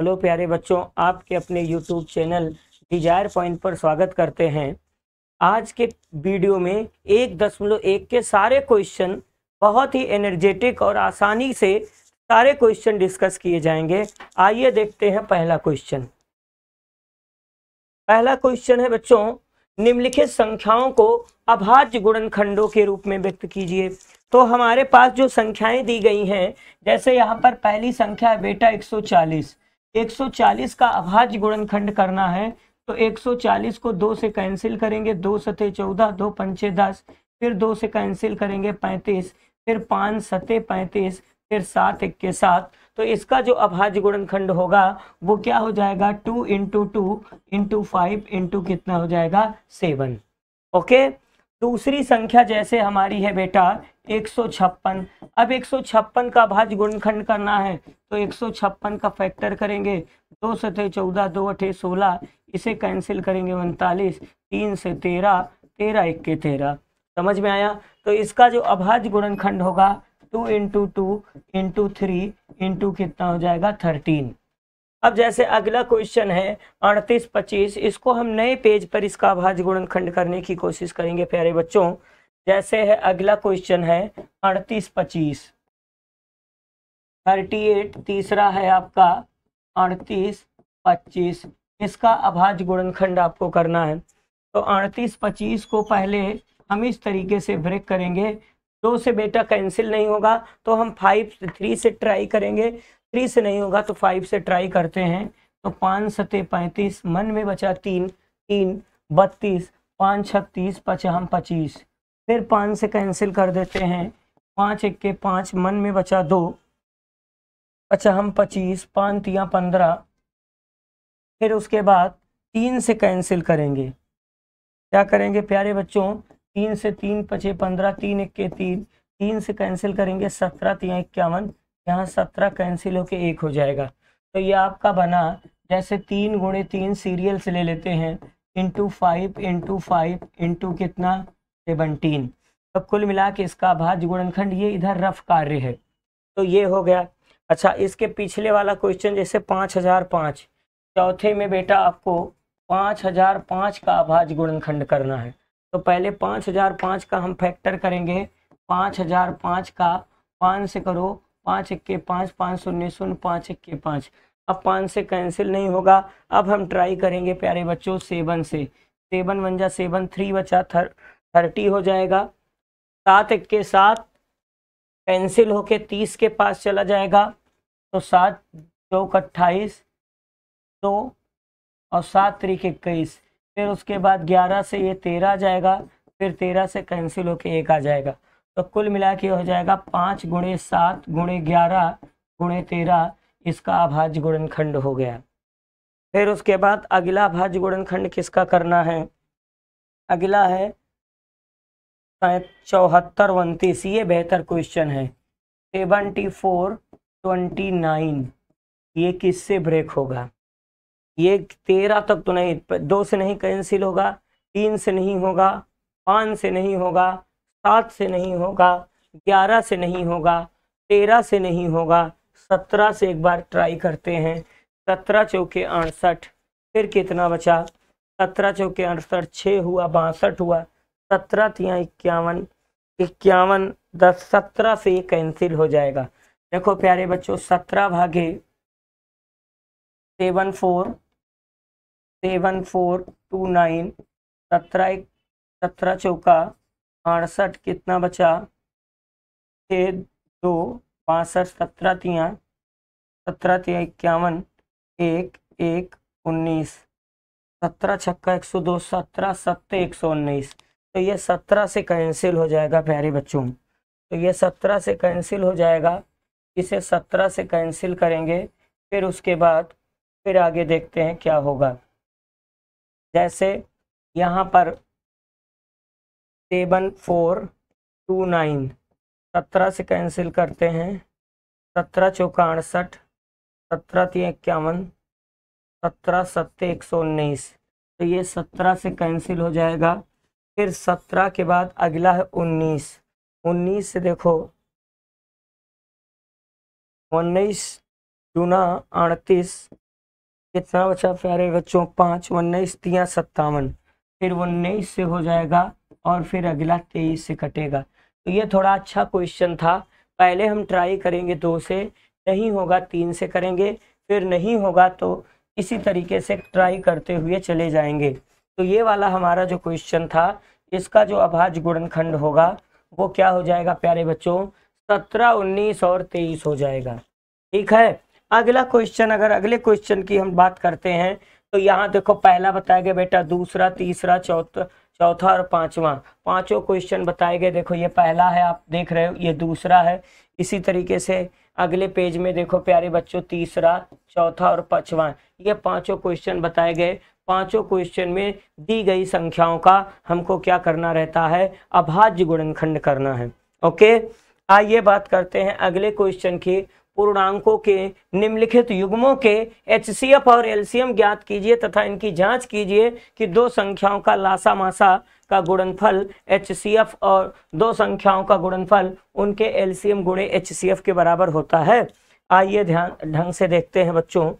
Hello प्यारे बच्चों आपके अपने यूट्यूब चैनल डिजायर पॉइंट पर स्वागत करते हैं आज के वीडियो में एक दशमलव एक के सारे क्वेश्चन बहुत ही एनर्जेटिक और आसानी से सारे क्वेश्चन डिस्कस किए जाएंगे आइए देखते हैं पहला क्वेश्चन पहला क्वेश्चन है बच्चों निम्नलिखित संख्याओं को अभाज्य गुणनखंडों के रूप में व्यक्त कीजिए तो हमारे पास जो संख्याएं दी गई हैं जैसे यहाँ पर पहली संख्या है बेटा 140 140 का अभाज्य गुणनखंड करना है तो 140 को दो से कैंसिल करेंगे दो सते चौदह दो पंचे दस फिर दो से कैंसिल करेंगे पैंतीस फिर पाँच सते पैंतीस फिर सात एक के सात तो इसका जो अभाज्य गुणनखंड होगा वो क्या हो जाएगा two into two into five into कितना हो जाएगा सेवन ओके दूसरी संख्या जैसे हमारी है बेटा एक अब एक का भाज गुणखंड करना है तो एक का फैक्टर करेंगे दो थे चौदह दो अठे सोलह इसे कैंसिल करेंगे उनतालीस तीन से तेरह तेरह इक्के तेरह समझ में आया तो इसका जो अभाज्य गुणनखंड होगा two into two into three into कितना हो जाएगा थर्टीन अब जैसे अगला क्वेश्चन है अड़तीस पच्चीस इसको हम नए पेज पर इसका भाज गुणनखंड करने की कोशिश करेंगे प्यारे बच्चों जैसे है अगला क्वेश्चन है अड़तीस पच्चीस थर्टी एट तीसरा है आपका अड़तीस पच्चीस इसका अभाज गुणनखंड आपको करना है तो अड़तीस पच्चीस को पहले हम इस तरीके से ब्रेक करेंगे दो से बेटा कैंसिल नहीं होगा तो हम फाइव थ्री से ट्राई करेंगे थ्री से नहीं होगा तो फाइव से ट्राई करते हैं तो पाँच सते पैंतीस मन में बचा तीन तीन बत्तीस पाँच छत्तीस पचहम पच्चीस फिर पाँच से कैंसिल कर देते हैं पाँच इक्के पाँच मन में बचा दो पचहम पच्चीस तिया पंद्रह फिर उसके बाद तीन से कैंसिल करेंगे क्या करेंगे प्यारे बच्चों तीन से तीन पचे पंद्रह तीन इक्के तीन तीन से कैंसिल करेंगे सत्रह तिया इक्यावन यहाँ सत्रह कैंसिल होके एक हो जाएगा तो ये आपका बना जैसे तीन गुणे तीन सीरियल्स ले लेते हैं into five into five into कितना सेवनटीन तो कुल मिला के इसका भाज गुणनखंड ये इधर रफ कार्य है तो ये हो गया अच्छा इसके पिछले वाला क्वेश्चन जैसे पाँच हजार पाँच चौथे में बेटा आपको पाँच हजार पाँच का अभाज्य गुणनखंड करना है तो पहले पाँच हजार पाँच का हम फैक्टर करेंगे पाँच हजार पाँच का पाँच से करो पाँच इक्के पाँच पाँच शून्य शून्य पाँच इक्के पाँच अब पाँच से कैंसिल नहीं होगा अब हम ट्राई करेंगे प्यारे बच्चों सेवन से सेवन वन जा सेवन थ्री बचा थर थर्टी हो जाएगा सात इक्के सात कैंसिल होके तीस के पास चला जाएगा तो सात दो अट्ठाईस दो और सात तरीक इक्कीस फिर उसके बाद ग्यारह से ये तेरह जाएगा फिर तेरह से कैंसिल होके एक आ जाएगा तो कुल मिला के हो जाएगा पाँच गुणे सात गुणे ग्यारह गुणे तेरह इसका अभाज्य गुणनखंड हो गया फिर उसके बाद अगला भाज्य गुणनखंड किसका करना है अगला है चौहत्तर उनतीस ये बेहतर क्वेश्चन है सेवेंटी फोर ट्वेंटी नाइन ये किससे ब्रेक होगा ये तेरह तक तो नहीं दो से नहीं कैंसिल होगा तीन से नहीं होगा पाँच से नहीं होगा सात से नहीं होगा ग्यारह से नहीं होगा तेरह से नहीं होगा सत्रह से एक बार ट्राई करते हैं सत्रह चौके अड़सठ फिर कितना बचा सत्रह चौके अड़सठ छः हुआ बासठ हुआ सत्रह तिया इक्यावन इक्यावन दस सत्रह से ये कैंसिल हो जाएगा देखो प्यारे बच्चों सत्रह भागे seven four seven four two nine सत्रह सत्रह चौका अड़सठ कितना बचा छः दो बासठ सत्रह तिया सत्रह तिया इक्यावन एक एक उन्नीस सत्रह छक्का एक सौ दो सत्रह सत्तर एक सौ उन्नीस तो ये सत्रह से कैंसिल हो जाएगा प्यारे बच्चों तो ये सत्रह से कैंसिल हो जाएगा इसे सत्रह से कैंसिल करेंगे फिर उसके बाद फिर आगे देखते हैं क्या होगा जैसे यहाँ पर सेवन फोर टू नाइन सत्रह से कैंसिल करते हैं सत्रह चौका अड़सठ सत्रह तीन इक्यावन सत्रह सत्तर एक सौ उन्नीस तो ये सत्रह से कैंसिल हो जाएगा फिर सत्रह के बाद अगला है उन्नीस उन्नीस से देखो उन्नीस चुना अड़तीस कितना बचा प्यारे बच्चों पाँच उन्नीस तिया सत्तावन फिर उन्नीस से हो जाएगा और फिर अगला तेईस से कटेगा तो ये थोड़ा अच्छा क्वेश्चन था पहले हम ट्राई करेंगे दो से नहीं होगा तीन से करेंगे फिर नहीं होगा तो इसी तरीके से ट्राई करते हुए चले जाएंगे तो ये वाला हमारा जो क्वेश्चन था इसका जो अभाज्य गुणनखंड होगा वो क्या हो जाएगा प्यारे बच्चों सत्रह उन्नीस और तेईस हो जाएगा ठीक है अगला क्वेश्चन अगर अगले क्वेश्चन की हम बात करते हैं तो यहाँ देखो पहला बताया गया बेटा दूसरा तीसरा चौथा चौथा और पांचवा पांचों क्वेश्चन बताए गए देखो ये पहला है आप देख रहे हो ये दूसरा है इसी तरीके से अगले पेज में देखो प्यारे बच्चों तीसरा चौथा और पांचवा ये पांचों क्वेश्चन बताए गए पांचों क्वेश्चन में दी गई संख्याओं का हमको क्या करना रहता है अभाज्य गुणनखंड करना है ओके आइए बात करते हैं अगले क्वेश्चन की पूर्णांकों के निम्नलिखित युग्मों के एच और एलसीएम ज्ञात कीजिए तथा इनकी जांच कीजिए कि दो संख्याओं का लासा मासा का गुणनफल एच और दो संख्याओं का गुणनफल उनके एलसीएम गुणे एच के बराबर होता है आइए ध्यान ढंग से देखते हैं बच्चों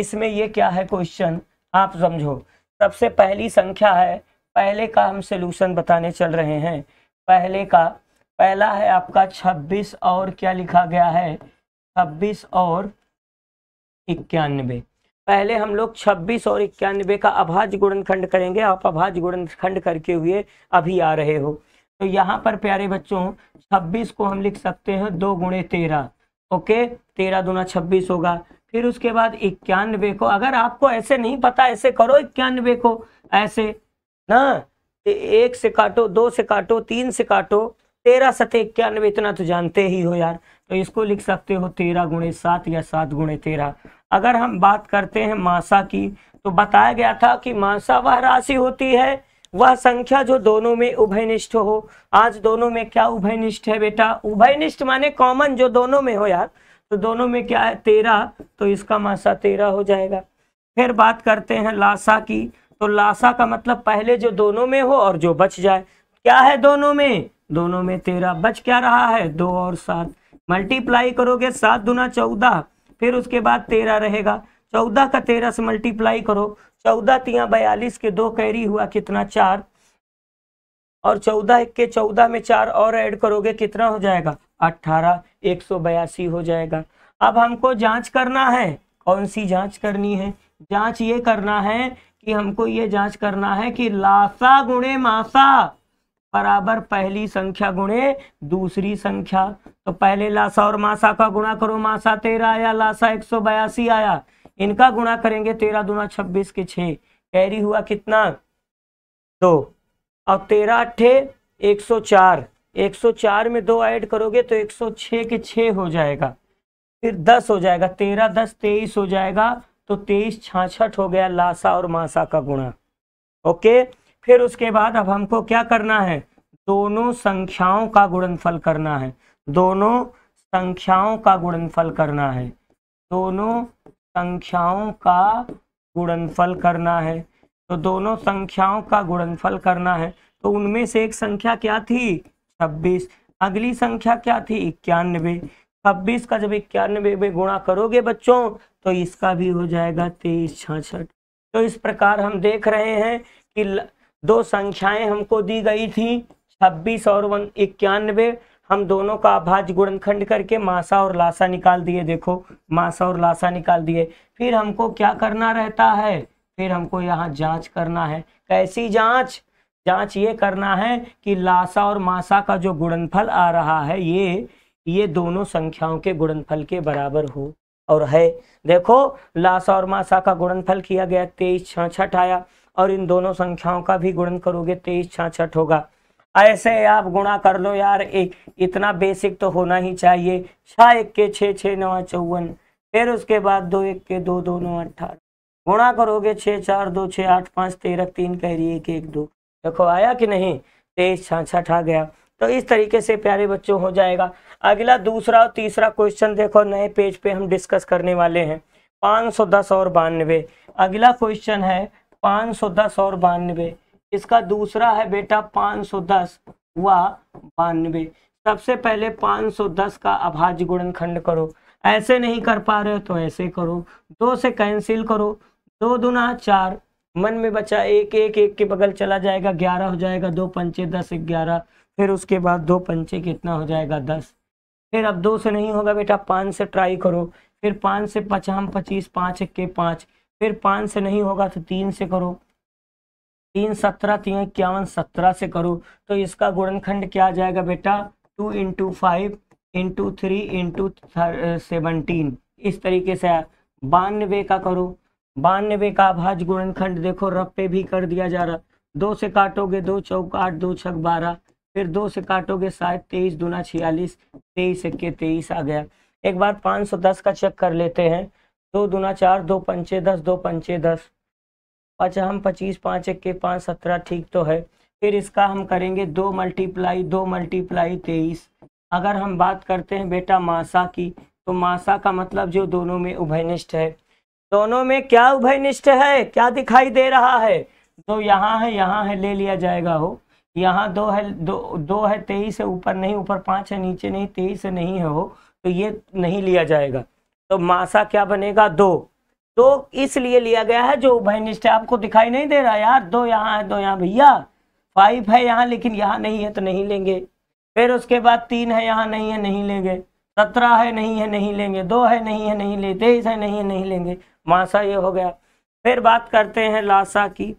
इसमें ये क्या है क्वेश्चन आप समझो सबसे पहली संख्या है पहले का हम सोल्यूशन बताने चल रहे हैं पहले का पहला है आपका 26 और क्या लिखा गया है छब्बीस और इक्यानबे पहले हम लोग 26 और इक्यानबे का अभाज्य गुणनखंड करेंगे आप अभाज्य गुणनखंड करके हुए अभी आ रहे हो तो यहाँ पर प्यारे बच्चों 26 को हम लिख सकते हैं दो गुणे तेरह ओके तेरह दुना छब्बीस होगा फिर उसके बाद इक्यानबे को अगर आपको ऐसे नहीं पता ऐसे करो इक्यानबे को ऐसे ना एक से काटो दो से काटो तीन से काटो तेरह सते इक्यानवे इतना तो जानते ही हो यार तो इसको लिख सकते हो तेरह गुणे सात या सात गुणे तेरह अगर हम बात करते हैं मासा की तो बताया गया था कि मासा वह राशि होती है वह संख्या जो दोनों में उभयनिष्ठ हो आज दोनों में क्या उभयनिष्ठ है बेटा उभयनिष्ठ माने कॉमन जो दोनों में हो यार तो दोनों में क्या है तेरह तो इसका मासा तेरह हो जाएगा फिर बात करते हैं लाशा की तो लाशा का मतलब पहले जो दोनों में हो और जो बच जाए क्या है दोनों में दोनों में तेरह बच क्या रहा है दो और सात मल्टीप्लाई करोगे सात दुना चौदह फिर उसके बाद तेरह रहेगा चौदह का तेरह से मल्टीप्लाई करो चौदह तिया बयालीस के दो कैरी हुआ कितना चार और चौदह के चौदह में चार और ऐड करोगे कितना हो जाएगा अट्ठारह एक सौ बयासी हो जाएगा अब हमको जांच करना है कौन सी जांच करनी है जांच ये करना है कि हमको ये जांच करना है कि लासा गुणे मासा बराबर पहली संख्या गुणे दूसरी संख्या तो पहले लासा और मासा का गुणा करो मासा तेरह आया लासा एक सौ बयासी आया इनका गुणा करेंगे तेरह दुना छब्बीस के छह कैरी हुआ कितना दो और तेरह अट्ठे एक सौ चार एक सौ चार में दो ऐड करोगे तो एक सौ छह के छः हो जाएगा फिर दस हो जाएगा तेरह दस तेईस हो जाएगा तो तेईस छाछठ हो गया लासा और मासा का गुणा ओके okay? फिर उसके बाद अब हमको क्या करना है दोनों संख्याओं का गुणनफल करना है दोनों संख्याओं का गुणनफल करना है दोनों संख्याओं का गुणनफल करना है तो दोनों संख्याओं का गुणनफल करना है तो उनमें से एक संख्या क्या थी छब्बीस अगली संख्या क्या थी इक्यानबे छब्बीस का जब इक्यानबे में गुणा करोगे बच्चों तो इसका भी हो जाएगा तेईस छाछठ तो इस प्रकार हम देख रहे हैं कि ल... दो संख्याएं हमको दी गई थी छब्बीस और वन इक्यानवे हम दोनों का अभाज्य गुणनखंड करके मासा और लासा निकाल दिए देखो मासा और लासा निकाल दिए फिर हमको क्या करना रहता है फिर हमको यहाँ जांच करना है कैसी जांच जांच ये करना है कि लासा और मासा का जो गुणनफल आ रहा है ये ये दोनों संख्याओं के गुणनफल के बराबर हो और है देखो लासा और मासा का गुणनफल किया गया तेईस छठ आया और इन दोनों संख्याओं का भी गुणन करोगे तो तेईस छाछठ होगा ऐसे आप गुणा कर लो यार ए, इतना बेसिक तो होना ही चाहिए छा एक के छ छ नवा चौवन फिर उसके बाद दो एक के दो दो नौ अट्ठारह गुणा करोगे छ चार दो छ आठ पाँच तेरह तीन कह रही एक एक दो देखो आया कि नहीं तेईस छाछठ आ गया तो इस तरीके से प्यारे बच्चों हो जाएगा अगला दूसरा और तीसरा क्वेश्चन देखो नए पेज पे हम डिस्कस करने वाले हैं 510 और बानवे अगला क्वेश्चन है पाँच सौ दस और बानवे इसका दूसरा है बेटा पाँच सौ दस व बानवे सबसे पहले पाँच सौ दस का अभाज्य गुणनखंड करो ऐसे नहीं कर पा रहे हो तो ऐसे करो दो से कैंसिल करो दो दुना चार मन में बचा एक एक एक के बगल चला जाएगा ग्यारह हो जाएगा दो पंचे दस ग्यारह फिर उसके बाद दो पंचे कितना हो जाएगा दस फिर अब दो से नहीं होगा बेटा पाँच से ट्राई करो फिर पाँच से पचाम पच्चीस पाँच इक्के पाँच फिर पाँच से नहीं होगा तो तीन से करो तीन सत्रह तीन इक्यावन सत्रह से करो तो इसका गुणनखंड क्या आ जाएगा बेटा two into five into three into seventeen इस तरीके से बानवे का करो बानवे का भाज गुणनखंड देखो रब पे भी कर दिया जा रहा दो से काटोगे दो चौक आठ दो छक बारह फिर दो से काटोगे सात तेईस दूना छियालीस तेईस इक्के तेईस आ गया एक बार पाँच सौ दस का चेक कर लेते हैं दो दूना चार दो पंचे दस दो पंचे दस पच हम पच्चीस पाँच इक्के पाँच सत्रह ठीक तो है फिर इसका हम करेंगे दो मल्टीप्लाई दो मल्टीप्लाई तेईस अगर हम बात करते हैं बेटा मासा की तो मासा का मतलब जो दोनों में उभयनिष्ठ है दोनों में क्या उभयनिष्ठ है क्या दिखाई दे रहा है तो यहाँ है यहाँ है ले लिया जाएगा हो यहाँ दो है दो दो है तेईस है ऊपर नहीं ऊपर पाँच है नीचे नहीं तेईस है नहीं है हो तो ये नहीं लिया जाएगा तो मासा क्या बनेगा दो तो इसलिए लिया गया है जो उभय आपको दिखाई नहीं दे रहा यार दो यहाँ है दो यहाँ भैया फाइव है यहाँ लेकिन यहाँ नहीं है तो नहीं लेंगे फिर उसके बाद तीन है यहाँ नहीं है नहीं लेंगे सत्रह है नहीं है नहीं लेंगे दो है नहीं है नहीं ले तेईस है नहीं है नहीं लेंगे मासा ये हो गया फिर बात करते हैं लासा की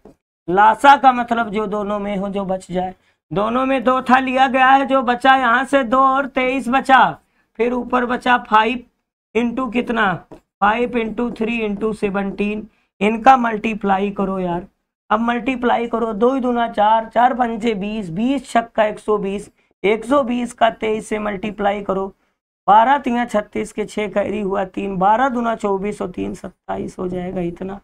लासा का मतलब जो दोनों में हो जो बच जाए दोनों में दो था लिया गया है जो बचा यहाँ से दो और तेईस बचा फिर ऊपर बचा फाइव इंटू कितना five into three into seventeen इनका मल्टीप्लाई करो यार अब मल्टीप्लाई करो दो ही दूना चार चार पंजे बीस बीस छक्का एक सौ बीस एक सौ बीस का तेईस से मल्टीप्लाई करो बारह तिया छत्तीस के छः कैरी हुआ तीन बारह दूना चौबीस और तीन सत्ताईस हो जाएगा इतना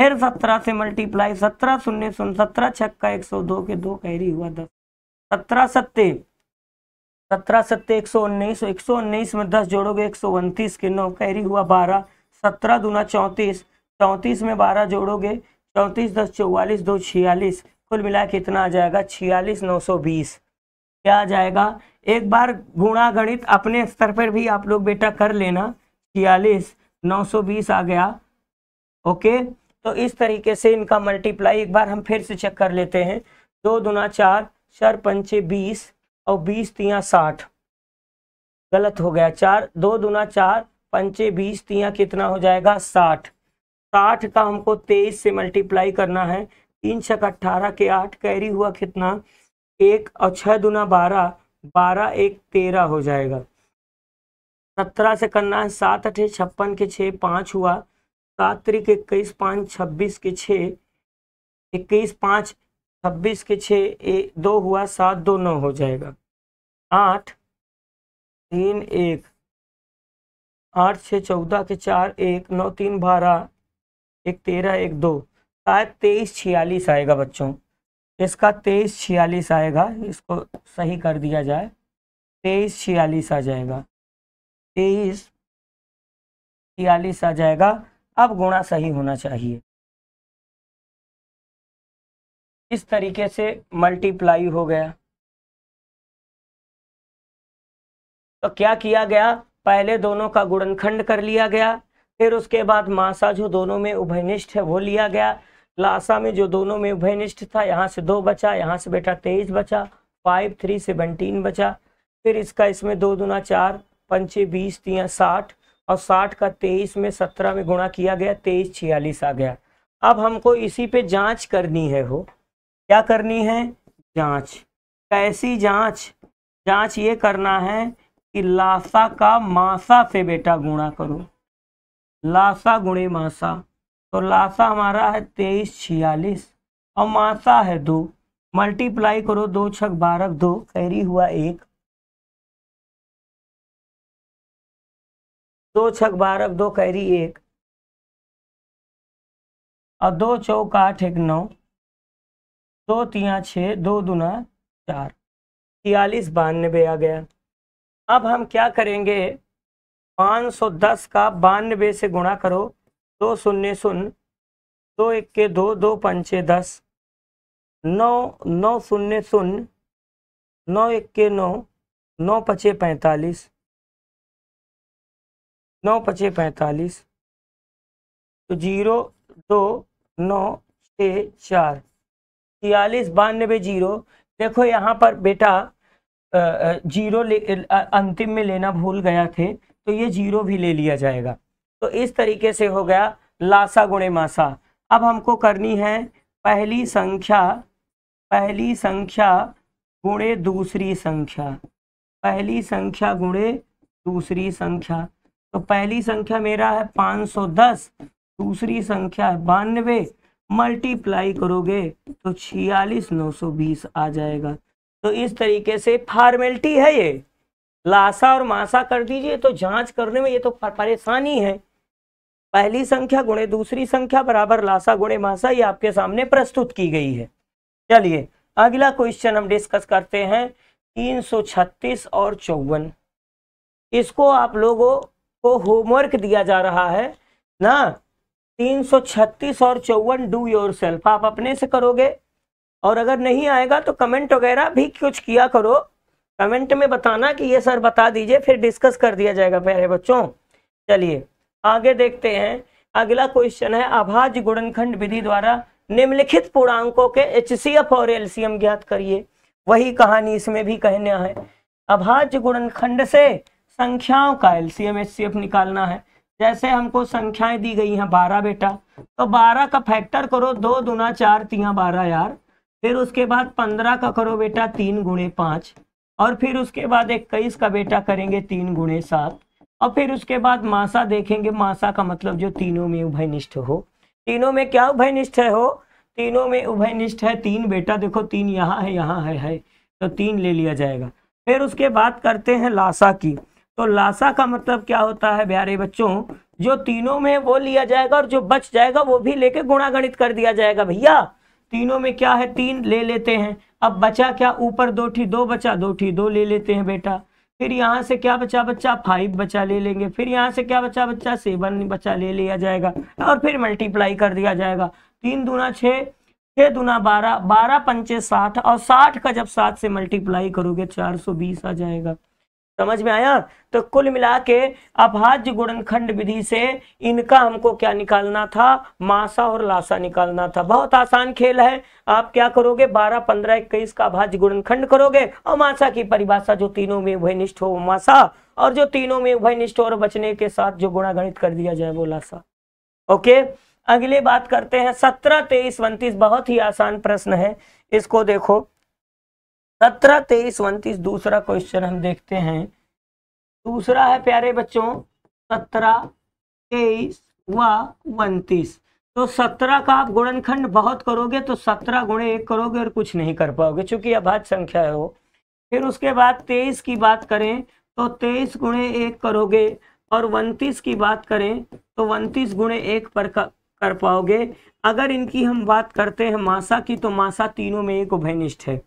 फिर सत्रह से मल्टीप्लाई सत्रह शून्य शून्य सत्रह छक्का एक सौ दो के दो कैरी हुआ दस सत्रह सत्ते सत्रह सत्तर एक सौ उन्नीस एक सौ उन्नीस में दस जोड़ोगे एक सौ उनतीस के नौ कैरी हुआ बारह सत्रह दूना चौंतीस चौंतीस में बारह जोड़ोगे चौंतीस दस चौवालीस दो छियालीस कुल मिला के इतना आ जाएगा छियालीस नौ सौ बीस क्या आ जाएगा एक बार गुणा गणित अपने स्तर पर भी आप लोग बेटा कर लेना छियालीस नौ सौ बीस आ गया ओके तो इस तरीके से इनका मल्टीप्लाई एक बार हम फिर से चेक कर लेते हैं दो दुना चार चार पंचे बीस और बीस तिया साठ गलत हो गया चार दो दुना चार पंचे बीस तिया कितना हो जाएगा साठ साठ का हमको तेईस से मल्टीप्लाई करना है तीन छक अट्ठारह के आठ कैरी हुआ कितना एक और छह दुना बारह बारह एक तेरह हो जाएगा सत्रह से करना है सात अठे छप्पन के छः पाँच हुआ सात त्रिक इक्कीस पाँच छब्बीस के छः इक्कीस पाँच छब्बीस के छः दो हुआ सात दो नौ हो जाएगा आठ तीन एक आठ छः चौदह के चार एक नौ तीन बारह एक तेरह एक दो शायद तेईस छियालीस आएगा बच्चों इसका तेईस छियालीस आएगा इसको सही कर दिया जाए तेईस छियालीस आ जाएगा तेईस छियालीस आ जाएगा अब गुणा सही होना चाहिए इस तरीके से मल्टीप्लाई हो गया तो क्या किया गया पहले दोनों का गुणनखंड कर लिया गया फिर उसके बाद मासा जो दोनों में उभयनिष्ठ है वो लिया गया लासा में जो दोनों में उभयनिष्ठ था यहाँ से दो बचा यहाँ से बेटा तेईस बचा फाइव थ्री सेवनटीन बचा फिर इसका इसमें दो दुना चार पंचे बीस तिया साठ और साठ का तेईस में सत्रह में गुणा किया गया तेईस छियालीस आ गया अब हमको इसी पे जांच करनी है हो क्या करनी है जांच कैसी जांच जांच ये करना है कि लासा का मासा से बेटा गुणा करो लासा गुणे मासा तो लासा हमारा है तेईस छियालीस और मासा है दो मल्टीप्लाई करो दो छक बारह दो कैरी हुआ एक दो छक बारह दो कैरी एक और दो चौक आठ एक नौ दो तिया छः दो दुना चार छियालीस बानवे आ गया अब हम क्या करेंगे पाँच सौ दस का बानवे से गुणा करो दो शून्य शून्य दो एक के दो दो पंचे दस नौ नौ शून्य शून्य नौ एक के नौ नौ पचे पैंतालीस नौ पचे पैंतालीस तो जीरो दो नौ छः चार छियालीस बानवे जीरो देखो यहाँ पर बेटा जीरो अंतिम में लेना भूल गया थे तो ये जीरो भी ले लिया जाएगा तो इस तरीके से हो गया लासा गुणे मासा अब हमको करनी है पहली संख्या पहली संख्या गुणे दूसरी संख्या पहली संख्या गुणे दूसरी संख्या तो पहली संख्या मेरा है 510 दूसरी संख्या है बानवे मल्टीप्लाई करोगे तो छियालीस नौ सौ बीस आ जाएगा तो इस तरीके से फॉर्मेलिटी है ये लाशा और मासा कर दीजिए तो जांच करने में ये तो परेशानी है पहली संख्या गुणे दूसरी संख्या बराबर लाशा गुणे मासा ये आपके सामने प्रस्तुत की गई है चलिए अगला क्वेश्चन हम डिस्कस करते हैं छत्तीस और चौवन इसको आप लोगों को होमवर्क दिया जा रहा है ना तीन सौ छत्तीस और चौवन डू योर सेल्फ आप अपने से करोगे और अगर नहीं आएगा तो कमेंट वगैरह भी कुछ किया करो कमेंट में बताना कि ये सर बता दीजिए फिर डिस्कस कर दिया जाएगा प्यारे बच्चों चलिए आगे देखते हैं अगला क्वेश्चन है अभाज्य गुणनखंड विधि द्वारा निम्नलिखित पूर्णांकों के एच और एल ज्ञात करिए वही कहानी इसमें भी कहना है अभाज्य गुणनखंड से संख्याओं का एलसीएम एचसीएफ निकालना है जैसे हमको संख्याएं दी गई हैं बारह बेटा तो बारह का फैक्टर करो दो दुना चार तिया बारह यार फिर उसके बाद पंद्रह का करो बेटा तीन गुणे पाँच और फिर उसके बाद इक्कीस का बेटा करेंगे तीन गुणे सात और फिर उसके बाद मासा देखेंगे मासा का मतलब जो तीनों में उभयनिष्ठ हो तीनों में क्या उभयनिष्ठ है हो तीनों में उभयनिष्ठ है तीन बेटा देखो तीन यहाँ है यहाँ है है तो तीन ले लिया जाएगा फिर उसके बाद करते हैं लासा की तो लासा का मतलब क्या होता है प्यारे बच्चों जो तीनों में वो लिया जाएगा और जो बच जाएगा वो भी लेके गुणा गणित कर दिया जाएगा भैया तीनों में क्या है तीन ले लेते हैं अब बचा क्या ऊपर दो ठी दो बचा दो ठी दो ले लेते हैं बेटा फिर यहाँ से क्या बचा बच्चा फाइव बचा ले लेंगे फिर यहाँ से क्या बचा बच्चा सेवन बचा ले लिया जाएगा और फिर मल्टीप्लाई कर दिया जाएगा तीन दूना छः छः दूना बारह बारह पंचे साठ और साठ का जब सात से मल्टीप्लाई करोगे चार सौ बीस आ जाएगा समझ में आया तो कुल मिला के अभाज्य गुणनखंड विधि से इनका हमको क्या निकालना था मासा और लासा निकालना था बहुत आसान खेल है आप क्या करोगे 12, 15, 21 का अभाज्य गुणनखंड करोगे और मासा की परिभाषा जो तीनों में उभयनिष्ठ हो वो मासा और जो तीनों में उभयनिष्ठ और बचने के साथ जो गुणागणित कर दिया जाए वो लासा ओके अगले बात करते हैं सत्रह तेईस उनतीस बहुत ही आसान प्रश्न है इसको देखो सत्रह तेईस उनतीस दूसरा क्वेश्चन हम देखते हैं दूसरा है प्यारे बच्चों सत्रह तेईस व उन्तीस तो सत्रह का आप गुणनखंड बहुत करोगे तो सत्रह गुणे एक करोगे और कुछ नहीं कर पाओगे चूंकि अभाज्य संख्या है वो फिर उसके बाद तेईस की बात करें तो तेईस गुणे एक करोगे और उनतीस की बात करें तो उनतीस गुणे एक पर कर पाओगे अगर इनकी हम बात करते हैं मासा की तो मासा तीनों में एक उभयनिष्ठ है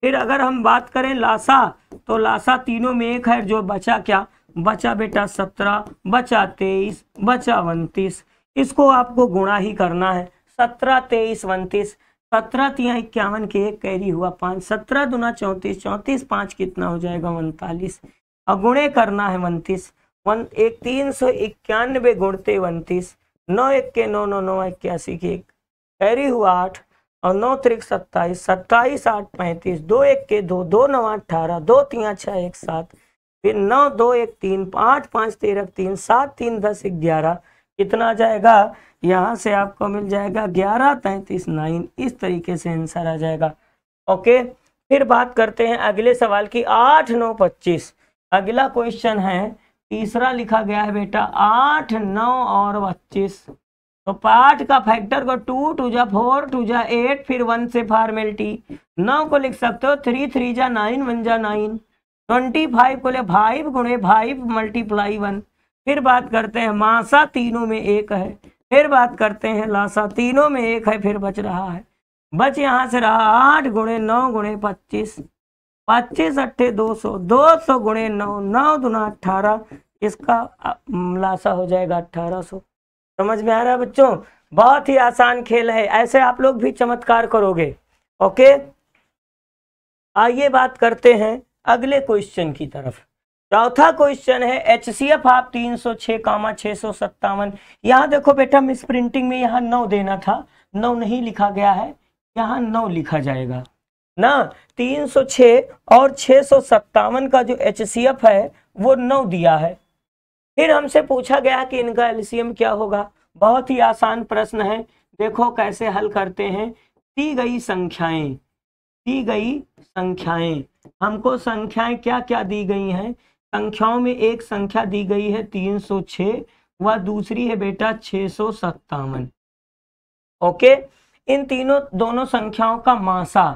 फिर अगर हम बात करें लासा तो लासा तीनों में एक है जो बचा क्या बचा बेटा सत्रह बचा तेईस बचा उनतीस इसको आपको गुणा ही करना है सत्रह तेईस उनतीस सत्रह तिया इक्यावन के एक कैरी हुआ पाँच सत्रह दुना चौंतीस चौंतीस पाँच कितना हो जाएगा उनतालीस और गुणे करना है उनतीस वन एक तीन सौ इक्यानवे गुणते उनतीस नौ एक के नौ नौ नौ इक्यासी के एक कैरी हुआ आठ और नौ त्रिक सत्ताईस सत्ताईस आठ पैंतीस दो एक के दो दो नौ अठारह दो तीन छः एक सात फिर नौ दो एक तीन आठ पाँच तेरह तीन सात तीन दस ग्यारह कितना जाएगा यहाँ से आपको मिल जाएगा ग्यारह तैंतीस नाइन इस तरीके से आंसर आ जाएगा ओके फिर बात करते हैं अगले सवाल की आठ नौ पच्चीस अगला क्वेश्चन है तीसरा लिखा गया है बेटा आठ नौ और पच्चीस तो पार्ट का फैक्टर को टू टू जा फोर टू जा एट फिर वन से फॉर्मेलिटी नौ को लिख सकते हो थ्री थ्री जा नाइन वन जा नाइन ट्वेंटी फाइव को ले फाइव गुणे फाइव मल्टीप्लाई वन फिर बात करते हैं मासा तीनों में एक है फिर बात करते हैं लासा तीनों में एक है फिर बच रहा है बच यहाँ से रहा आठ गुणे नौ गुणे पच्चीस पच्चीस अट्ठे दो सौ दो सौ गुणे नौ नौ दुना अट्ठारह इसका लासा हो जाएगा अट्ठारह सौ समझ में आ रहा है बच्चों बहुत ही आसान खेल है ऐसे आप लोग भी चमत्कार करोगे ओके आइए बात करते हैं अगले क्वेश्चन की तरफ चौथा क्वेश्चन है एच सी एफ आप तीन सौ छह कामा छह सौ सत्तावन यहाँ देखो बेटा मिस प्रिंटिंग में यहाँ नौ देना था नौ नहीं लिखा गया है यहाँ नौ लिखा जाएगा ना तीन सौ छह और छह सौ सत्तावन का जो एच सी एफ है वो नौ दिया है फिर हमसे पूछा गया कि इनका एलसीएम क्या होगा बहुत ही आसान प्रश्न है देखो कैसे हल करते हैं दी गई संख्याएं दी गई संख्याएं हमको संख्याएं क्या क्या दी गई हैं संख्याओं में एक संख्या दी गई है तीन सौ छः व दूसरी है बेटा छह सौ सत्तावन ओके इन तीनों दोनों संख्याओं का मासा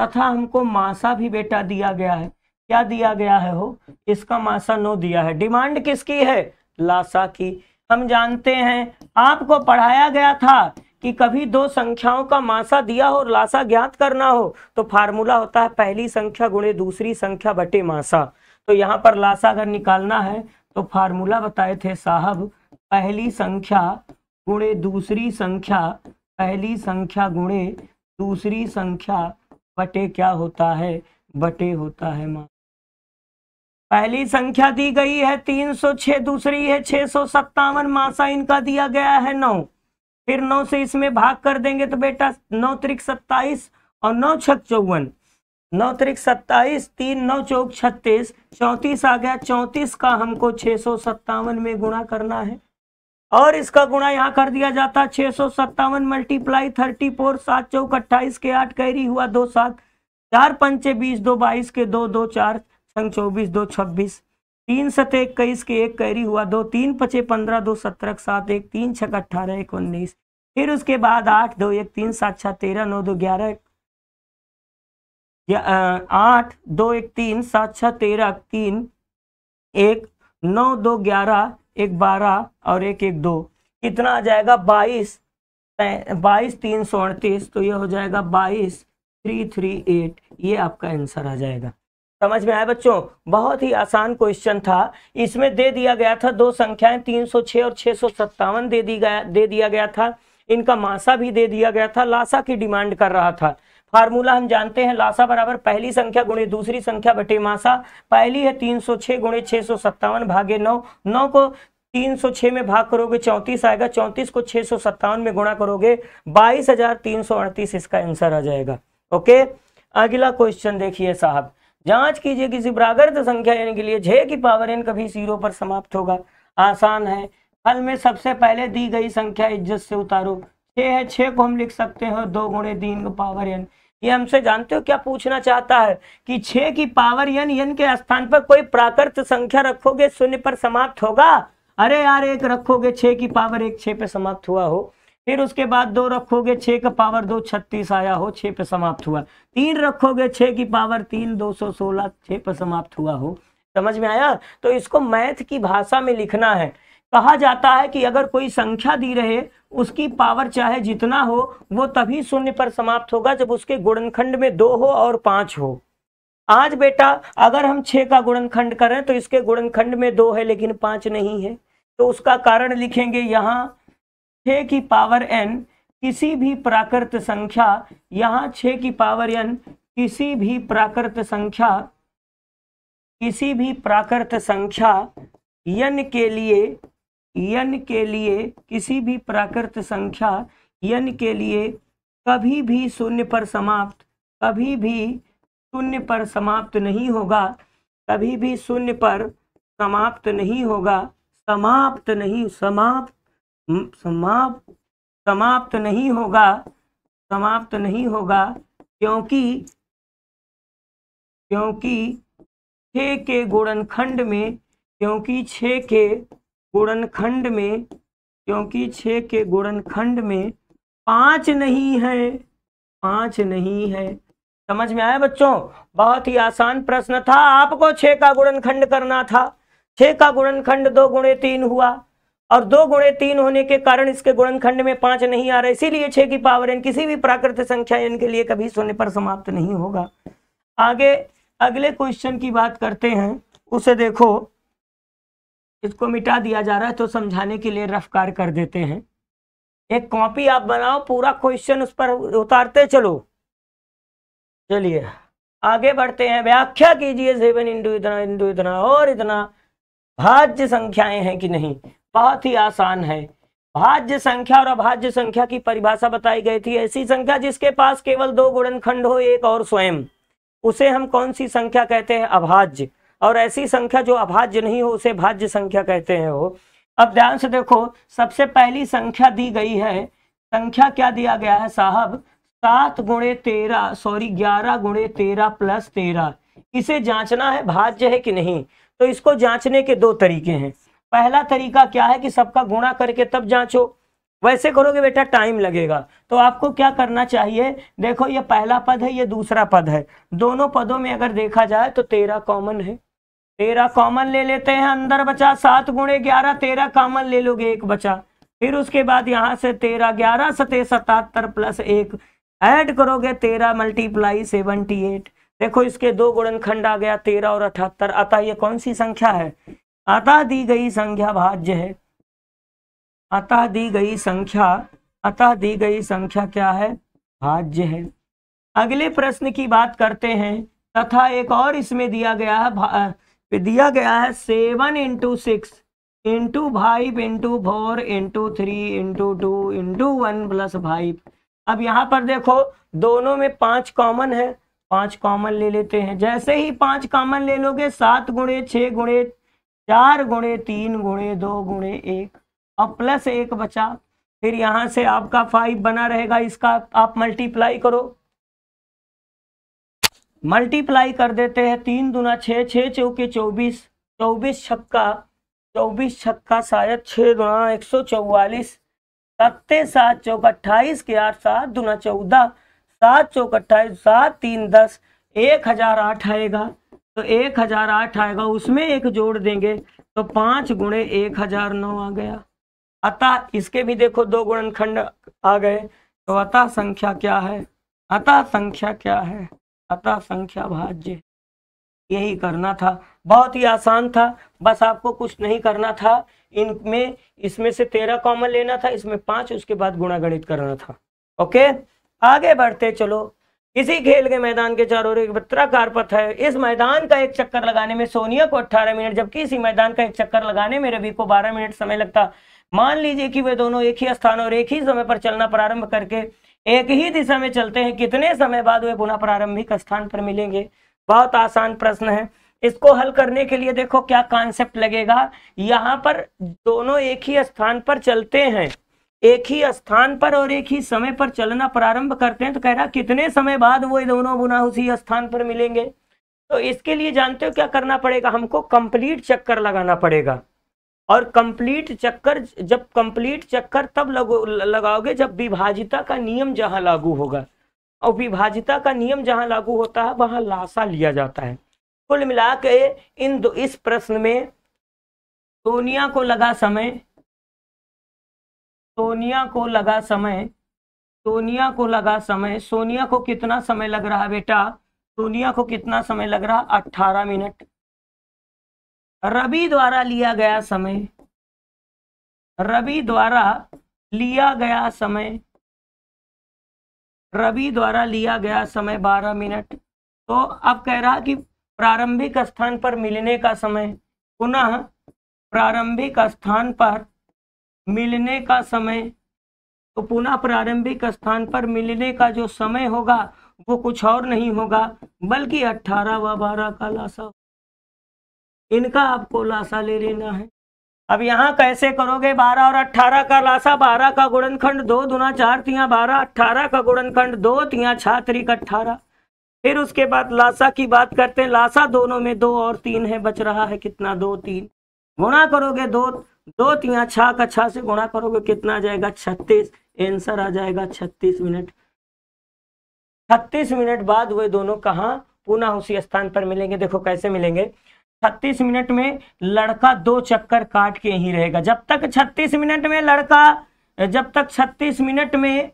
तथा हमको मासा भी बेटा दिया गया है क्या दिया गया है हो इसका मासा नो दिया है डिमांड किसकी है लाशा की हम जानते हैं आपको पढ़ाया गया था कि कभी दो संख्याओं का मासा दिया हो और लाशा ज्ञात करना हो तो फार्मूला होता है पहली संख्या गुणे दूसरी संख्या बटे मासा तो यहाँ पर लाशा अगर निकालना है तो फार्मूला बताए थे साहब पहली संख्या गुणे दूसरी संख्या पहली संख्या गुणे दूसरी संख्या बटे क्या होता है बटे होता है माँ पहली संख्या दी गई है तीन सौ दूसरी है छह सौ सत्तावन मासा इनका दिया गया है नौ फिर नौ से इसमें भाग कर देंगे तो बेटा नौ त्रिक सत्ताईस और नौ छक चौवन नौ त्रिक सत्ताईस तीन नौ चौक छत्तीस चौंतीस आ गया चौंतीस का हमको छह सौ सत्तावन में गुणा करना है और इसका गुणा यहाँ कर दिया जाता है छः सौ सत्तावन मल्टीप्लाई थर्टी फोर सात चौक अट्ठाईस के आठ कैरी हुआ दो सात चार पंचे बीस दो बाईस के दो दो चार संग चौबीस दो छब्बीस तीन सत इक्कीस के एक कैरी हुआ दो तीन पचे पंद्रह दो सत्रह सात एक तीन छक अट्ठारह एक उन्नीस फिर उसके बाद आठ दो एक तीन सात छः तेरह नौ दो ग्यारह आठ दो एक तीन सात छः तेरह तीन एक नौ दो ग्यारह एक बारह और एक एक दो कितना आ जाएगा बाईस बाईस तीन सौ अड़तीस तो ये हो जाएगा बाईस थ्री थ्री एट ये आपका आंसर आ जाएगा समझ में आया बच्चों बहुत ही आसान क्वेश्चन था इसमें दे दिया गया था दो संख्याएं 306 और छह दे दी गया दे दिया गया था इनका मासा भी दे दिया गया था लासा की डिमांड कर रहा था फार्मूला हम जानते हैं लासा बराबर पहली संख्या गुणे दूसरी संख्या बटे मासा पहली है 306 गुणे छः भागे नौ नौ को 306 में भाग करोगे 34 आएगा 34 को छः में गुणा करोगे बाईस इसका आंसर आ जाएगा ओके अगला क्वेश्चन देखिए साहब जांच कीजिए किसी प्राकृत संख्या के लिए छः की पावर एन कभी जीरो पर समाप्त होगा आसान है फल में सबसे पहले दी गई संख्या इज्जत से उतारो छ है छ को हम लिख सकते हैं दो गुणे तीन पावर एन ये हमसे जानते हो क्या पूछना चाहता है कि छे की पावर एन यन के स्थान पर कोई प्राकृत संख्या रखोगे शून्य पर समाप्त होगा अरे यार एक रखोगे छे की पावर एक छे पे समाप्त हुआ हो फिर उसके बाद दो रखोगे छ का पावर दो छत्तीस आया हो छे पे समाप्त हुआ तीन रखोगे छ की पावर तीन दो सौ सोलह छ पे समाप्त हुआ हो समझ में आया तो इसको मैथ की भाषा में लिखना है कहा जाता है कि अगर कोई संख्या दी रहे उसकी पावर चाहे जितना हो वो तभी शून्य पर समाप्त होगा जब उसके गुणनखंड में दो हो और पांच हो आज बेटा अगर हम छे का गुणनखंड करें तो इसके गुणनखंड में दो है लेकिन पांच नहीं है तो उसका कारण लिखेंगे यहाँ छ की पावर एन किसी भी प्राकृत संख्या यहाँ छ की पावर एन किसी भी प्राकृत संख्या किसी भी प्राकृत संख्या यन के लिए यन के लिए किसी भी प्राकृत संख्या यन के लिए कभी भी शून्य पर समाप्त कभी भी शून्य पर समाप्त नहीं होगा कभी भी शून्य पर समाप्त नहीं होगा समाप्त नहीं समाप्त हम्म, समाप्त समाप्त नहीं होगा समाप्त नहीं होगा क्योंकि क्योंकि छ के गुणनखंड में क्योंकि छ के गुणनखंड में क्योंकि छ के गुणनखंड में पांच नहीं है पांच नहीं है समझ में आया बच्चों बहुत ही आसान प्रश्न था आपको छ का गुणनखंड करना था छ का गुणनखंड दो गुणे तीन हुआ और दो गुणे तीन होने के कारण इसके गुणनखंड में पांच नहीं आ रहा इसीलिए छह की पावर एन किसी भी प्राकृतिक संख्या एन के लिए कभी शून्य पर समाप्त नहीं होगा आगे अगले क्वेश्चन की बात करते हैं उसे देखो इसको मिटा दिया जा रहा है तो समझाने के लिए रफ कार कर देते हैं एक कॉपी आप बनाओ पूरा क्वेश्चन उस पर उतारते चलो चलिए आगे बढ़ते हैं व्याख्या कीजिए सेवन इंटू इतना इंटू इतना और इतना भाज्य संख्याएं हैं कि नहीं बहुत ही आसान है भाज्य संख्या और अभाज्य संख्या की परिभाषा बताई गई थी ऐसी संख्या जिसके पास केवल दो गुणनखंड हो एक और स्वयं उसे हम कौन सी संख्या कहते हैं अभाज्य और ऐसी संख्या जो अभाज्य नहीं हो उसे भाज्य संख्या कहते हैं वो अब ध्यान से देखो सबसे पहली संख्या दी गई है संख्या क्या दिया गया है साहब सात गुणे तेरह सॉरी ग्यारह गुणे तेरह प्लस तेरह इसे जांचना है भाज्य है कि नहीं तो इसको जांचने के दो तरीके हैं पहला तरीका क्या है कि सबका गुणा करके तब जांचो वैसे करोगे बेटा टाइम लगेगा तो आपको क्या करना चाहिए देखो ये पहला पद है ये दूसरा पद है दोनों पदों में अगर देखा जाए तो तेरह कॉमन है तेरह कॉमन ले लेते हैं अंदर बचा सात गुणे ग्यारह तेरह कॉमन ले लोगे एक बचा फिर उसके बाद यहाँ से तेरह ग्यारह सते सतहत्तर प्लस एक ऐड करोगे तेरह मल्टीप्लाई सेवनटी एट देखो इसके दो गुणनखंड आ गया तेरह और अठहत्तर अतः ये कौन सी संख्या है अतः दी गई संख्या भाज्य है अतः दी गई संख्या अतः दी गई संख्या क्या है भाज्य है अगले प्रश्न की बात करते हैं तथा एक और इसमें दिया गया है दिया गया है seven into six into five into four into three into two into one plus five अब यहाँ पर देखो दोनों में पांच कॉमन है पांच कॉमन ले लेते हैं जैसे ही पांच कॉमन ले लोगे सात गुणे छः गुणे चार गुणे तीन गुणे दो गुणे एक और प्लस एक बचा फिर यहाँ से आपका फाइव बना रहेगा इसका आप मल्टीप्लाई करो मल्टीप्लाई कर देते हैं तीन दुना छ छ चौके चौबीस चौबीस छक्का चौबीस छक्का शायद छः दुना एक सौ चौवालीस सत्ते सात चौक अट्ठाईस के आठ सात दुना चौदह सात चौक अट्ठाईस सात तीन दस एक हजार आठ आएगा तो एक हजार आठ आएगा उसमें एक जोड़ देंगे तो पांच गुणे एक हजार नौ आ गया अतः इसके भी देखो दो गुणनखंड आ गए तो अतः संख्या क्या है अतः संख्या क्या है अतः संख्या भाज्य यही करना था बहुत ही आसान था बस आपको कुछ नहीं करना था इनमें इसमें से तेरह कॉमन लेना था इसमें पांच उसके बाद गुणा गणित करना था ओके आगे बढ़ते चलो इसी खेल के मैदान के चारों ओर एक वृत्ताकार पथ है इस मैदान का एक चक्कर लगाने में सोनिया को 18 मिनट जबकि इसी मैदान का एक चक्कर लगाने में रवि को 12 मिनट समय लगता मान लीजिए कि वे दोनों एक ही स्थान और एक ही समय पर चलना प्रारंभ करके एक ही दिशा में चलते हैं कितने समय बाद वे पुनः प्रारंभिक स्थान पर मिलेंगे बहुत आसान प्रश्न है इसको हल करने के लिए देखो क्या कॉन्सेप्ट लगेगा यहाँ पर दोनों एक ही स्थान पर चलते हैं एक ही स्थान पर और एक ही समय पर चलना प्रारंभ करते हैं तो कह रहा कितने समय बाद वो दोनों गुना उसी स्थान पर मिलेंगे तो इसके लिए जानते हो क्या करना पड़ेगा हमको कंप्लीट चक्कर लगाना पड़ेगा और कंप्लीट चक्कर जब कंप्लीट चक्कर तब लगो लगाओगे जब विभाजिता का नियम जहाँ लागू होगा और विभाजिता का नियम जहाँ लागू होता है वहाँ लाशा लिया जाता है कुल मिला के इन दो इस प्रश्न में सोनिया को लगा समय सोनिया को लगा समय सोनिया को लगा समय सोनिया को कितना समय लग रहा बेटा सोनिया को कितना समय लग रहा अट्ठारह मिनट रवि द्वारा लिया गया समय रवि द्वारा लिया गया समय रवि द्वारा लिया गया समय बारह मिनट तो अब कह रहा कि प्रारंभिक स्थान पर मिलने का समय पुनः प्रारंभिक स्थान पर मिलने का समय तो पुनः प्रारंभिक स्थान पर मिलने का जो समय होगा वो कुछ और नहीं होगा बल्कि अट्ठारह व बारह का लाशा इनका आपको लाशा ले लेना है अब यहाँ कैसे करोगे बारह और अट्ठारह का लाशा बारह का गुणनखंड दो दुना चार तिया बारह अट्ठारह का गुणनखंड दो तिया छात्रिक अट्ठारह फिर उसके बाद लाशा की बात करते हैं लाशा दोनों में दो और तीन है बच रहा है कितना दो तीन गुणा करोगे दो दो तिया छः का छा से गुणा करोगे कितना आ जाएगा छत्तीस आंसर आ जाएगा छत्तीस मिनट छत्तीस मिनट बाद वे दोनों कहा पुनः उसी स्थान पर मिलेंगे देखो कैसे मिलेंगे छत्तीस मिनट में लड़का दो चक्कर काट के ही रहेगा जब तक छत्तीस मिनट में लड़का जब तक छत्तीस मिनट में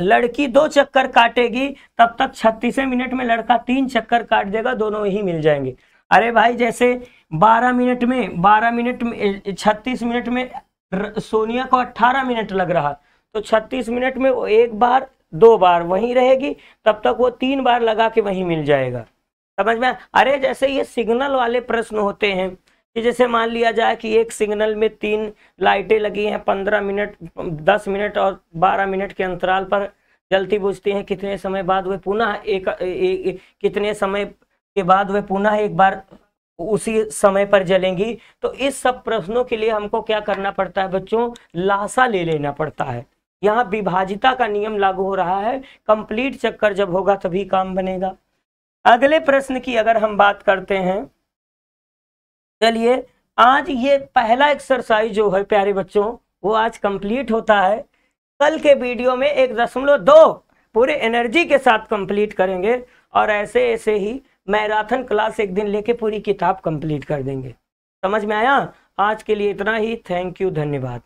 लड़की दो चक्कर काटेगी तब तक छत्तीस मिनट में लड़का तीन चक्कर काट देगा दोनों यही मिल जाएंगे अरे भाई जैसे बारह मिनट में बारह मिनट में छत्तीस मिनट में सोनिया को अट्ठारह मिनट लग रहा तो छत्तीस मिनट में वो एक बार दो बार वहीं रहेगी तब तक वो तीन बार लगा के वहीं मिल जाएगा समझ में अरे जैसे ये सिग्नल वाले प्रश्न होते हैं कि जैसे मान लिया जाए कि एक सिग्नल में तीन लाइटें लगी हैं पंद्रह मिनट दस मिनट और बारह मिनट के अंतराल पर जलती बुझती हैं कितने समय बाद वे पुनः एक, एक, एक कितने समय के बाद वे पुनः एक बार उसी समय पर जलेंगी तो इस सब प्रश्नों के लिए हमको क्या करना पड़ता है बच्चों लाशा ले लेना पड़ता है यहाँ विभाजिता का नियम लागू हो रहा है कंप्लीट चक्कर जब होगा तभी काम बनेगा अगले प्रश्न की अगर हम बात करते हैं चलिए आज ये पहला एक्सरसाइज जो है प्यारे बच्चों वो आज कंप्लीट होता है कल के वीडियो में एक दशमलव दो पूरे एनर्जी के साथ कंप्लीट करेंगे और ऐसे ऐसे ही मैराथन क्लास एक दिन लेके पूरी किताब कंप्लीट कर देंगे समझ में आया आज के लिए इतना ही थैंक यू धन्यवाद